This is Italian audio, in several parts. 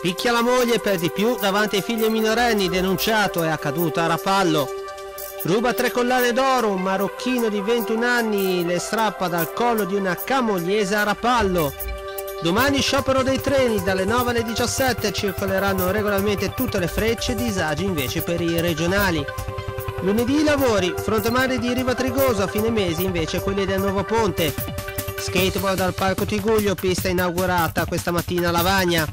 Picchia la moglie per di più davanti ai figli minorenni, denunciato e accaduto a Rapallo. Ruba tre collane d'oro, un marocchino di 21 anni le strappa dal collo di una camogliese a Rapallo. Domani sciopero dei treni, dalle 9 alle 17 circoleranno regolarmente tutte le frecce, disagi invece per i regionali. Lunedì i lavori, fronte mare di Riva Trigoso, a fine mese invece quelli del nuovo ponte. Skateboard al Parco Tiguglio, pista inaugurata questa mattina a Lavagna.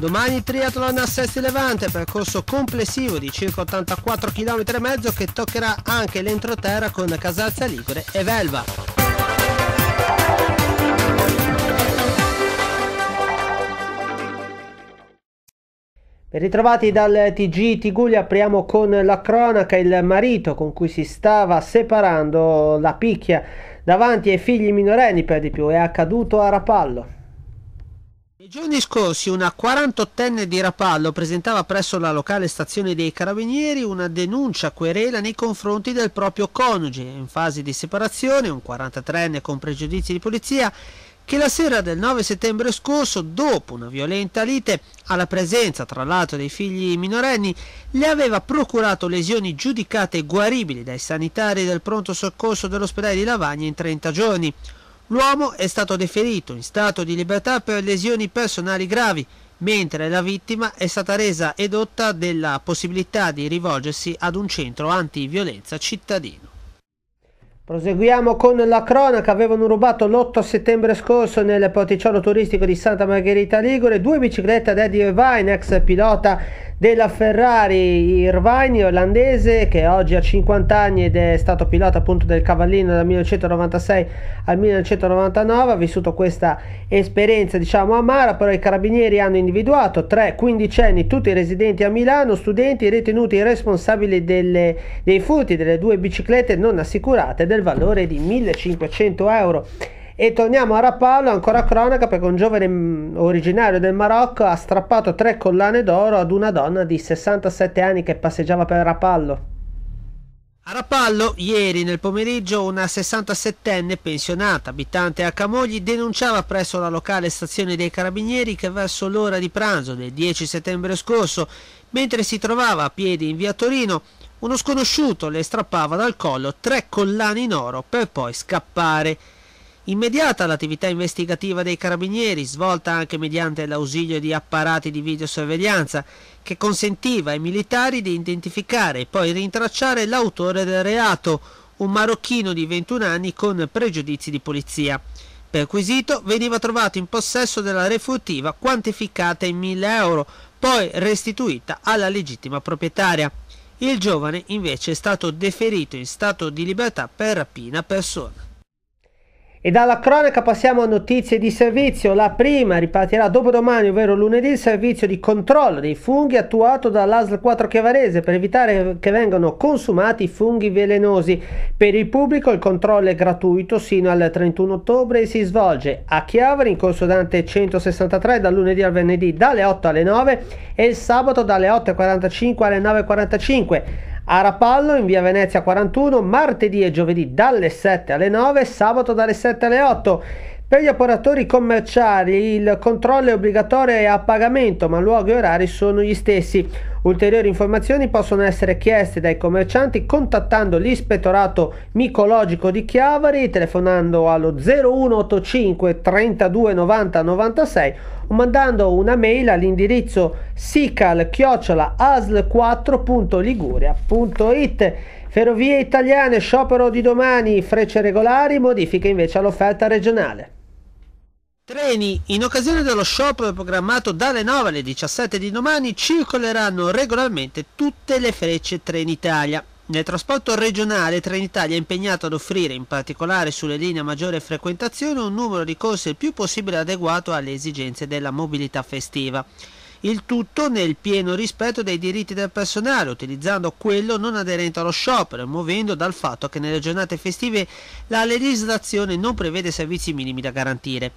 Domani triathlon a Sesti Levante, percorso complessivo di circa 84 km e mezzo che toccherà anche l'entroterra con Casazza Ligure e Velva. Ben ritrovati dal TG Tigugli, apriamo con la cronaca, il marito con cui si stava separando la picchia davanti ai figli minorenni per di più è accaduto a Rapallo. Nei giorni scorsi una 48enne di Rapallo presentava presso la locale stazione dei Carabinieri una denuncia querela nei confronti del proprio coniuge in fase di separazione, un 43enne con pregiudizi di polizia, che la sera del 9 settembre scorso, dopo una violenta lite, alla presenza tra l'altro dei figli minorenni, le aveva procurato lesioni giudicate guaribili dai sanitari del pronto soccorso dell'ospedale di Lavagna in 30 giorni. L'uomo è stato deferito in stato di libertà per lesioni personali gravi, mentre la vittima è stata resa edotta della possibilità di rivolgersi ad un centro antiviolenza cittadino. Proseguiamo con la cronaca, avevano rubato l'8 settembre scorso nel porticciolo turistico di Santa Margherita Ligure due biciclette ad Eddie Irvine, ex pilota della Ferrari Irvine olandese che oggi ha 50 anni ed è stato pilota appunto del cavallino dal 1996 al 1999, ha vissuto questa esperienza diciamo amara, però i carabinieri hanno individuato tre quindicenni, tutti residenti a Milano, studenti ritenuti responsabili delle, dei furti delle due biciclette non assicurate del nel valore di 1500 euro. E torniamo a Rapallo, ancora cronaca, perché un giovane mm, originario del Marocco ha strappato tre collane d'oro ad una donna di 67 anni che passeggiava per Rapallo. A Rapallo, ieri nel pomeriggio, una 67enne pensionata, abitante a Camogli, denunciava presso la locale stazione dei Carabinieri che verso l'ora di pranzo del 10 settembre scorso, mentre si trovava a piedi in via Torino, uno sconosciuto le strappava dal collo tre collane in oro per poi scappare. Immediata l'attività investigativa dei carabinieri, svolta anche mediante l'ausilio di apparati di videosorveglianza, che consentiva ai militari di identificare e poi rintracciare l'autore del reato, un marocchino di 21 anni con pregiudizi di polizia. Perquisito, veniva trovato in possesso della refurtiva quantificata in 1000 euro, poi restituita alla legittima proprietaria. Il giovane invece è stato deferito in stato di libertà per rapina persona. E dalla cronaca passiamo a notizie di servizio. La prima ripartirà dopodomani, ovvero lunedì, il servizio di controllo dei funghi attuato dall'ASL 4 Chiavarese per evitare che vengano consumati funghi velenosi. Per il pubblico il controllo è gratuito sino al 31 ottobre e si svolge a Chiavari in corso Dante 163 dal lunedì al venerdì dalle 8 alle 9 e il sabato dalle 8.45 alle 9.45 a Rapallo in via Venezia 41 martedì e giovedì dalle 7 alle 9 sabato dalle 7 alle 8 per gli operatori commerciali il controllo è obbligatorio e a pagamento ma luoghi e orari sono gli stessi Ulteriori informazioni possono essere chieste dai commercianti contattando l'ispettorato micologico di Chiavari, telefonando allo 0185 32 90 96 o mandando una mail all'indirizzo sical-asl4.liguria.it. Ferrovie italiane, sciopero di domani, frecce regolari, modifiche invece all'offerta regionale. Treni, in occasione dello sciopero programmato dalle 9 alle 17 di domani, circoleranno regolarmente tutte le frecce Trenitalia. Nel trasporto regionale Trenitalia è impegnato ad offrire, in particolare sulle linee a maggiore frequentazione, un numero di corse il più possibile adeguato alle esigenze della mobilità festiva. Il tutto nel pieno rispetto dei diritti del personale, utilizzando quello non aderente allo sciopero muovendo dal fatto che nelle giornate festive la legislazione non prevede servizi minimi da garantire.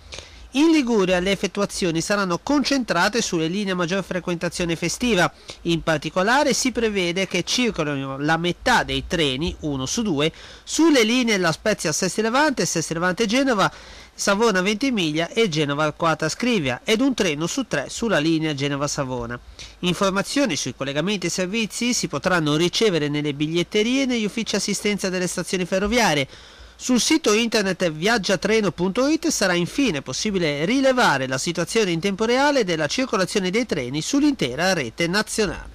In Liguria le effettuazioni saranno concentrate sulle linee a maggior frequentazione festiva. In particolare si prevede che circolino la metà dei treni, uno su due, sulle linee La Spezia Sesti Levante, Sesti Levante Genova, Savona Ventimiglia e Genova Arquata Scrivia ed un treno su tre sulla linea Genova Savona. Informazioni sui collegamenti e servizi si potranno ricevere nelle biglietterie e negli uffici assistenza delle stazioni ferroviarie sul sito internet viaggiatreno.it sarà infine possibile rilevare la situazione in tempo reale della circolazione dei treni sull'intera rete nazionale.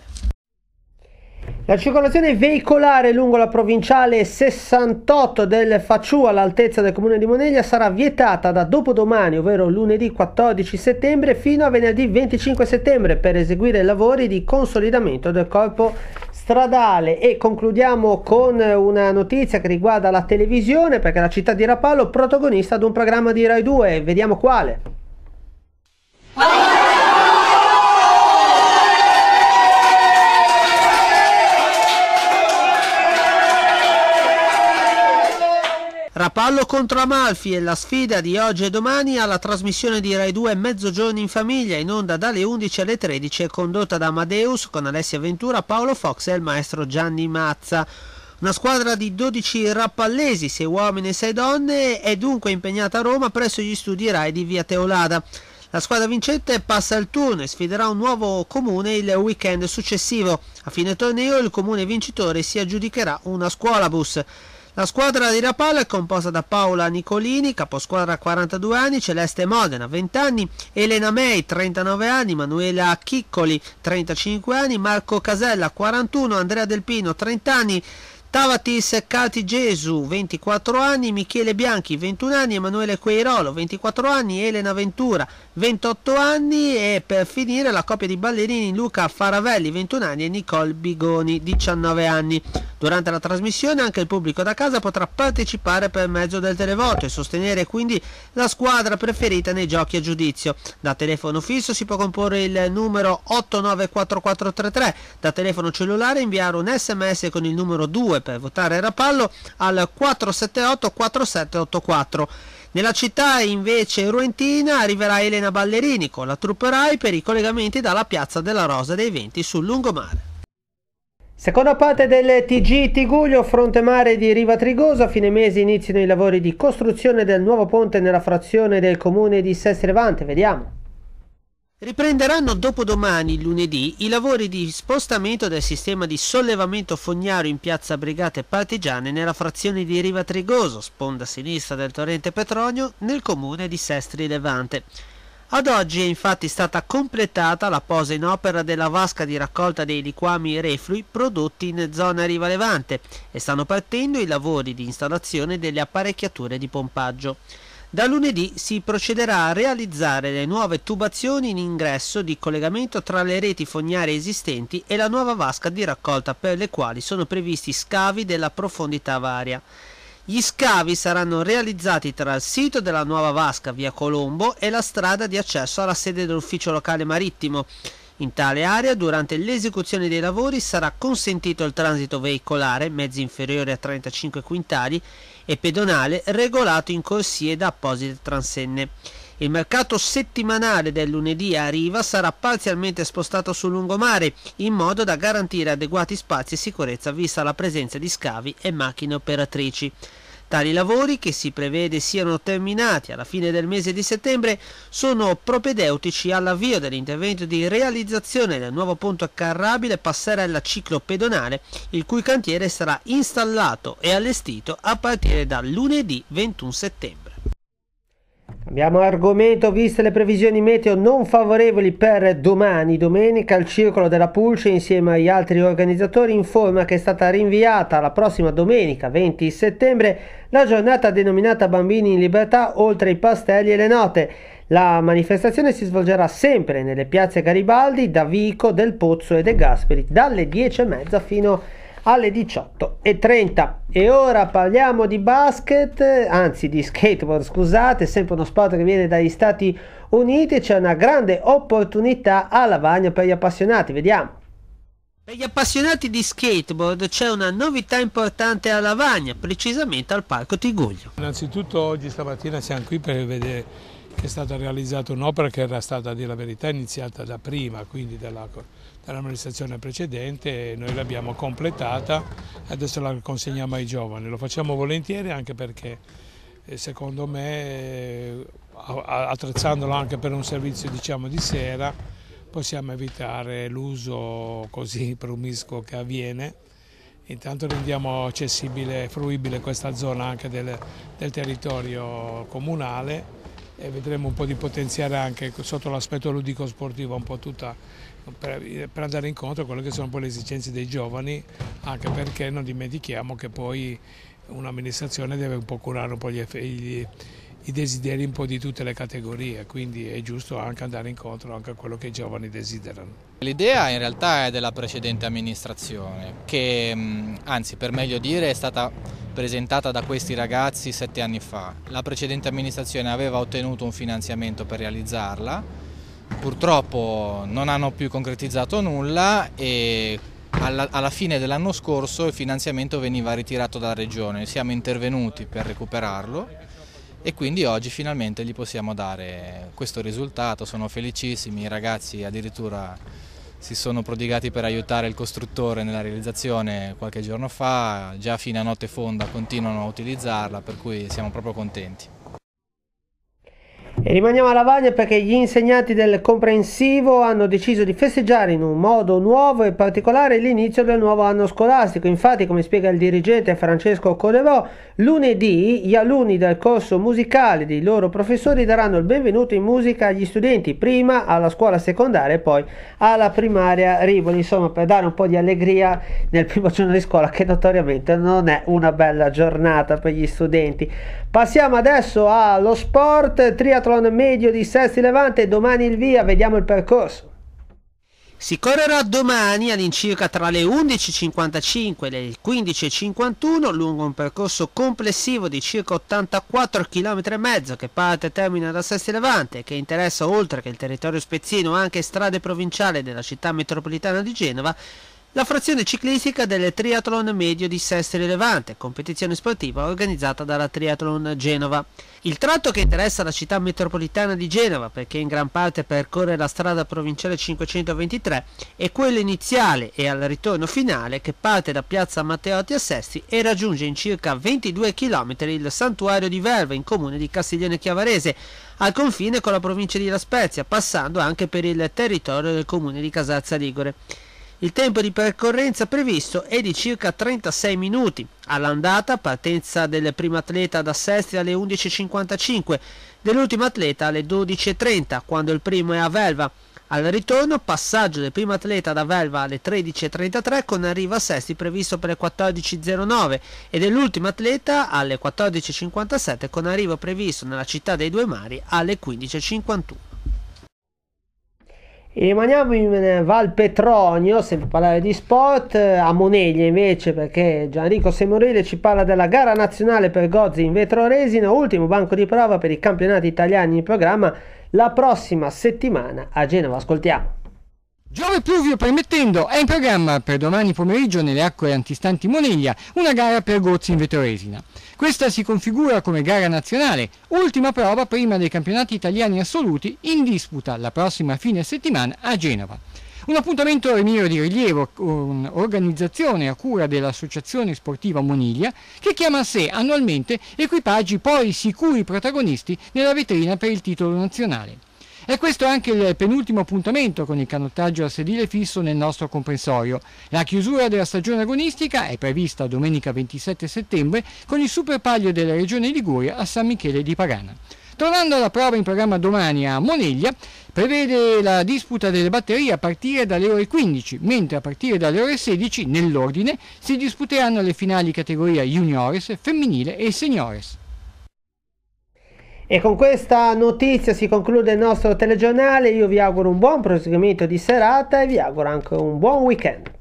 La circolazione veicolare lungo la provinciale 68 del Facciù all'altezza del comune di Moneglia sarà vietata da dopodomani, ovvero lunedì 14 settembre, fino a venerdì 25 settembre per eseguire lavori di consolidamento del corpo stradale e concludiamo con una notizia che riguarda la televisione perché la città di Rapallo è protagonista di un programma di Rai 2, vediamo quale. Ah! Pallo contro Amalfi è la sfida di oggi e domani alla trasmissione di Rai 2 Mezzogiorno in famiglia in onda dalle 11 alle 13 condotta da Amadeus con Alessia Ventura, Paolo Fox e il maestro Gianni Mazza. Una squadra di 12 rappallesi, 6 uomini e 6 donne, è dunque impegnata a Roma presso gli studi Rai di Via Teolada. La squadra vincente passa il turno e sfiderà un nuovo comune il weekend successivo. A fine torneo il comune vincitore si aggiudicherà una scuola bus. La squadra di Rapallo è composta da Paola Nicolini, caposquadra 42 anni, Celeste Modena 20 anni, Elena May 39 anni, Manuela Chiccoli 35 anni, Marco Casella 41, Andrea Delpino 30 anni, Tavatis Seccati Gesù, 24 anni, Michele Bianchi, 21 anni, Emanuele Queirolo, 24 anni, Elena Ventura, 28 anni e per finire la coppia di ballerini Luca Faravelli, 21 anni e Nicole Bigoni, 19 anni. Durante la trasmissione anche il pubblico da casa potrà partecipare per mezzo del televoto e sostenere quindi la squadra preferita nei giochi a giudizio. Da telefono fisso si può comporre il numero 894433, da telefono cellulare inviare un sms con il numero 2 2 per votare Rapallo al 478 4784. Nella città invece ruentina arriverà Elena Ballerini con la truppe RAI per i collegamenti dalla piazza della Rosa dei Venti sul lungomare. Seconda parte del TG Tiguglio, fronte mare di Riva Trigoso, a fine mese iniziano i lavori di costruzione del nuovo ponte nella frazione del comune di Sestri Levante, vediamo. Riprenderanno dopodomani, lunedì, i lavori di spostamento del sistema di sollevamento fognario in piazza Brigate Partigiane nella frazione di Riva Trigoso, sponda sinistra del torrente Petronio, nel comune di Sestri Levante. Ad oggi è infatti stata completata la posa in opera della vasca di raccolta dei liquami reflui prodotti in zona Riva Levante e stanno partendo i lavori di installazione delle apparecchiature di pompaggio. Da lunedì si procederà a realizzare le nuove tubazioni in ingresso di collegamento tra le reti fognarie esistenti e la nuova vasca di raccolta per le quali sono previsti scavi della profondità varia. Gli scavi saranno realizzati tra il sito della nuova vasca via Colombo e la strada di accesso alla sede dell'ufficio locale marittimo. In tale area durante l'esecuzione dei lavori sarà consentito il transito veicolare, mezzi inferiori a 35 quintali, e pedonale regolato in corsie da apposite transenne. Il mercato settimanale del lunedì a Riva sarà parzialmente spostato sul lungomare in modo da garantire adeguati spazi e sicurezza vista la presenza di scavi e macchine operatrici. Tali lavori, che si prevede siano terminati alla fine del mese di settembre, sono propedeutici all'avvio dell'intervento di realizzazione del nuovo ponte carrabile passerella ciclopedonale, il cui cantiere sarà installato e allestito a partire da lunedì 21 settembre. Cambiamo argomento, viste le previsioni meteo non favorevoli per domani, domenica, il Circolo della Pulce insieme agli altri organizzatori informa che è stata rinviata la prossima domenica 20 settembre la giornata denominata Bambini in Libertà oltre i pastelli e le note. La manifestazione si svolgerà sempre nelle piazze Garibaldi, da Vico, del Pozzo e De Gasperi dalle 10.30 fino alle alle 18.30. E ora parliamo di basket, anzi di skateboard, scusate, sempre uno sport che viene dagli Stati Uniti, c'è una grande opportunità a Lavagna per gli appassionati, vediamo. Per gli appassionati di skateboard c'è una novità importante a Lavagna, precisamente al Parco Tiguglio. Innanzitutto oggi stamattina siamo qui per vedere che è stata realizzata un'opera che era stata, a dire la verità, iniziata da prima, quindi dalla dall'amministrazione precedente e noi l'abbiamo completata, adesso la consegniamo ai giovani, lo facciamo volentieri anche perché eh, secondo me eh, attrezzandolo anche per un servizio diciamo, di sera possiamo evitare l'uso così promiscuo che avviene. Intanto rendiamo accessibile e fruibile questa zona anche del, del territorio comunale e vedremo un po' di potenziare anche sotto l'aspetto ludico sportivo un po' tutta per, eh, per, andare incontro a quelle che sono poi le esigenze dei giovani, anche perché non dimentichiamo che poi un'amministrazione deve un po' curare un po gli, gli, i desideri un po' di tutte le categorie, quindi è giusto anche andare incontro anche a quello che i giovani desiderano. L'idea in realtà è della precedente amministrazione, che anzi per meglio dire è stata presentata da questi ragazzi sette anni fa. La precedente amministrazione aveva ottenuto un finanziamento per realizzarla, purtroppo non hanno più concretizzato nulla e alla, alla fine dell'anno scorso il finanziamento veniva ritirato dalla regione, siamo intervenuti per recuperarlo e quindi oggi finalmente gli possiamo dare questo risultato, sono felicissimi, i ragazzi addirittura si sono prodigati per aiutare il costruttore nella realizzazione qualche giorno fa, già fino a notte fonda continuano a utilizzarla per cui siamo proprio contenti. E rimaniamo a Lavagna perché gli insegnanti del comprensivo hanno deciso di festeggiare in un modo nuovo e particolare l'inizio del nuovo anno scolastico. Infatti, come spiega il dirigente Francesco Codevò, lunedì gli alunni del corso musicale dei loro professori daranno il benvenuto in musica agli studenti, prima alla scuola secondaria e poi alla primaria Rivoli, insomma per dare un po' di allegria nel primo giorno di scuola che notoriamente non è una bella giornata per gli studenti. Passiamo adesso allo sport triathlon con medio di Sesti Levante, domani il via, vediamo il percorso. Si correrà domani all'incirca tra le 11.55 e le 15.51 lungo un percorso complessivo di circa 84 km e mezzo che parte e termina da Sesti Levante e che interessa oltre che il territorio spezzino anche strade provinciali della città metropolitana di Genova la frazione ciclistica del Triathlon Medio di Sestri Rilevante, competizione sportiva organizzata dalla Triathlon Genova. Il tratto che interessa la città metropolitana di Genova, perché in gran parte percorre la strada provinciale 523, è quello iniziale e al ritorno finale che parte da piazza Matteotti a Sesti e raggiunge in circa 22 km il santuario di Verva in comune di Castiglione Chiavarese, al confine con la provincia di La Spezia, passando anche per il territorio del comune di Casazza Ligure. Il tempo di percorrenza previsto è di circa 36 minuti. All'andata partenza del primo atleta da Sestri alle 11.55, dell'ultimo atleta alle 12.30 quando il primo è a Velva. Al ritorno passaggio del primo atleta da Velva alle 13.33 con arrivo a Sesti previsto per le 14.09 e dell'ultimo atleta alle 14.57 con arrivo previsto nella città dei due mari alle 15.51. E rimaniamo in Val Petronio, sempre parlare di sport, a Moneglia invece perché Gianrico Semorile ci parla della gara nazionale per Gozzi in vetro resina, ultimo banco di prova per i campionati italiani in programma la prossima settimana a Genova. Ascoltiamo. Giove pluvio permettendo, è in programma per domani pomeriggio nelle acque antistanti Moneglia una gara per Gozzi in vetro resina. Questa si configura come gara nazionale, ultima prova prima dei campionati italiani assoluti in disputa la prossima fine settimana a Genova. Un appuntamento remiro di rilievo, un'organizzazione a cura dell'Associazione Sportiva Moniglia, che chiama a sé annualmente equipaggi poi sicuri protagonisti nella vetrina per il titolo nazionale. E questo è anche il penultimo appuntamento con il canottaggio a sedile fisso nel nostro comprensorio. La chiusura della stagione agonistica è prevista domenica 27 settembre con il superpaglio della Regione Liguria a San Michele di Pagana. Tornando alla prova in programma domani a Moneglia, prevede la disputa delle batterie a partire dalle ore 15, mentre a partire dalle ore 16, nell'ordine, si disputeranno le finali categoria juniores, femminile e seniores. E con questa notizia si conclude il nostro telegiornale, io vi auguro un buon proseguimento di serata e vi auguro anche un buon weekend.